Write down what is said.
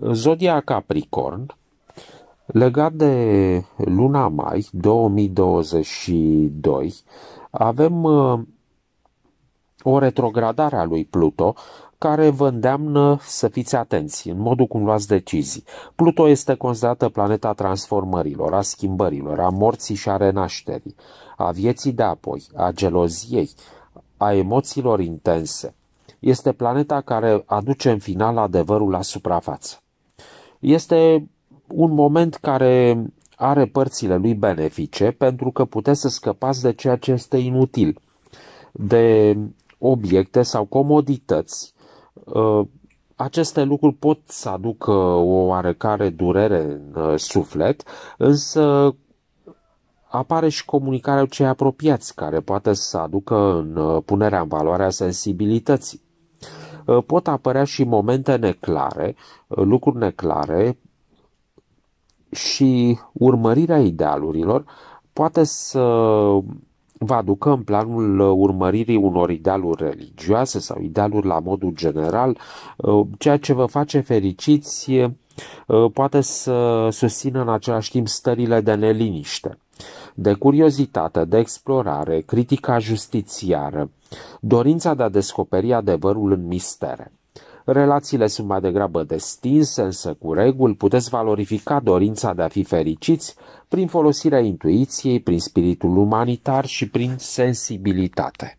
Zodia Capricorn, legat de luna mai 2022, avem uh, o retrogradare a lui Pluto care vă îndeamnă să fiți atenți în modul cum luați decizii. Pluto este considerată planeta transformărilor, a schimbărilor, a morții și a renașterii, a vieții de apoi, a geloziei, a emoțiilor intense. Este planeta care aduce în final adevărul la suprafață. Este un moment care are părțile lui benefice pentru că puteți să scăpați de ceea ce este inutil, de obiecte sau comodități. Uh, aceste lucruri pot să aducă o oarecare durere în uh, suflet, însă apare și comunicarea cei apropiați, care poate să aducă în uh, punerea în valoare a sensibilității. Uh, pot apărea și momente neclare, uh, lucruri neclare și urmărirea idealurilor poate să vă aducă în planul uh, urmăririi unor idealuri religioase sau idealuri la modul general, ceea ce vă face fericiți poate să susțină în același timp stările de neliniște de curiozitate, de explorare, critica justițiară, dorința de a descoperi adevărul în mistere. Relațiile sunt mai degrabă destinse, însă cu reguli puteți valorifica dorința de a fi fericiți prin folosirea intuiției, prin spiritul umanitar și prin sensibilitate.